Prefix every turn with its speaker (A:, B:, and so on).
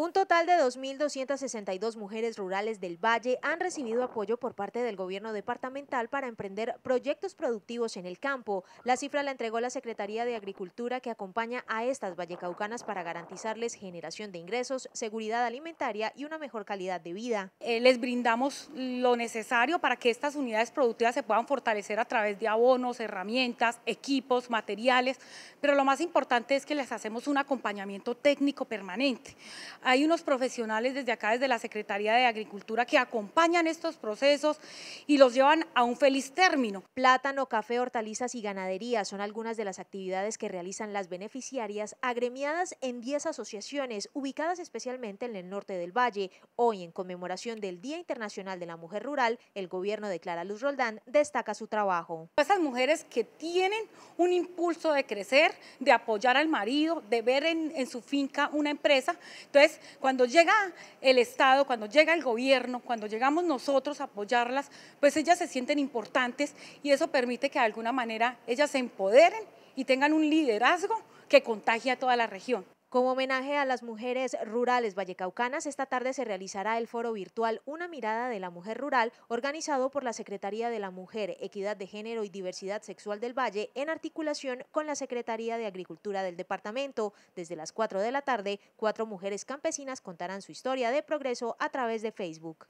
A: Un total de 2.262 mujeres rurales del Valle han recibido apoyo por parte del gobierno departamental para emprender proyectos productivos en el campo. La cifra la entregó la Secretaría de Agricultura que acompaña a estas vallecaucanas para garantizarles generación de ingresos, seguridad alimentaria y una mejor calidad de vida. Eh, les brindamos lo necesario
B: para que estas unidades productivas se puedan fortalecer a través de abonos, herramientas, equipos, materiales, pero lo más importante es que les hacemos un acompañamiento técnico permanente hay unos profesionales desde acá, desde la Secretaría de Agricultura, que acompañan estos procesos
A: y los llevan a un feliz término. Plátano, café, hortalizas y ganadería son algunas de las actividades que realizan las beneficiarias agremiadas en 10 asociaciones, ubicadas especialmente en el norte del valle. Hoy, en conmemoración del Día Internacional de la Mujer Rural, el gobierno de Clara Luz Roldán destaca su trabajo. Esas mujeres que tienen un impulso
B: de crecer, de apoyar al marido, de ver en, su finca una empresa, entonces cuando llega el Estado, cuando llega el gobierno, cuando llegamos nosotros a apoyarlas, pues ellas se sienten importantes y eso permite que de alguna manera ellas se empoderen y
A: tengan un liderazgo que contagie a toda la región. Como homenaje a las mujeres rurales vallecaucanas, esta tarde se realizará el foro virtual Una mirada de la mujer rural, organizado por la Secretaría de la Mujer, Equidad de Género y Diversidad Sexual del Valle, en articulación con la Secretaría de Agricultura del departamento. Desde las 4 de la tarde, cuatro mujeres campesinas contarán su historia de progreso a través de Facebook.